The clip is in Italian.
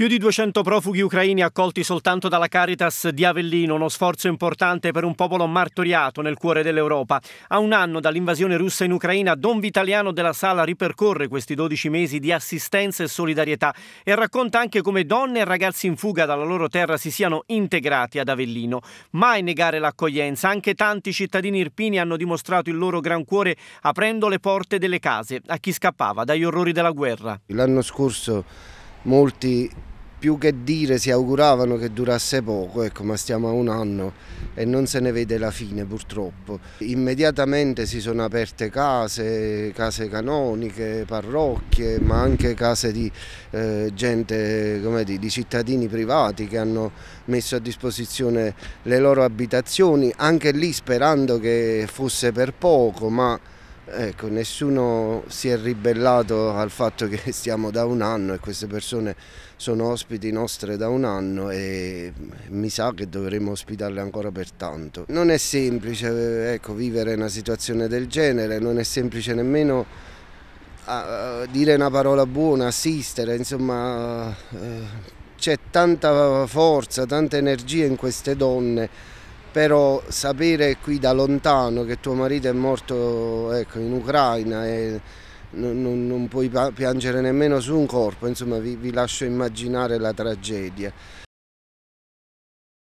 Più di 200 profughi ucraini accolti soltanto dalla Caritas di Avellino, uno sforzo importante per un popolo martoriato nel cuore dell'Europa. A un anno dall'invasione russa in Ucraina, Don Vitaliano della Sala ripercorre questi 12 mesi di assistenza e solidarietà e racconta anche come donne e ragazzi in fuga dalla loro terra si siano integrati ad Avellino. Mai negare l'accoglienza, anche tanti cittadini irpini hanno dimostrato il loro gran cuore aprendo le porte delle case a chi scappava dagli orrori della guerra. L'anno scorso molti più che dire si auguravano che durasse poco, ecco, ma stiamo a un anno e non se ne vede la fine purtroppo. Immediatamente si sono aperte case, case canoniche, parrocchie, ma anche case di eh, gente, come dire, di cittadini privati che hanno messo a disposizione le loro abitazioni, anche lì sperando che fosse per poco, ma Ecco, nessuno si è ribellato al fatto che stiamo da un anno e queste persone sono ospiti nostre da un anno e mi sa che dovremmo ospitarle ancora per tanto. Non è semplice ecco, vivere una situazione del genere, non è semplice nemmeno a, ah, dire una parola buona, assistere, insomma eh, c'è tanta forza, tanta energia in queste donne però sapere qui da lontano che tuo marito è morto ecco, in Ucraina e non, non, non, puoi piangere nemmeno su un corpo, insomma vi, vi lascio immaginare la tragedia.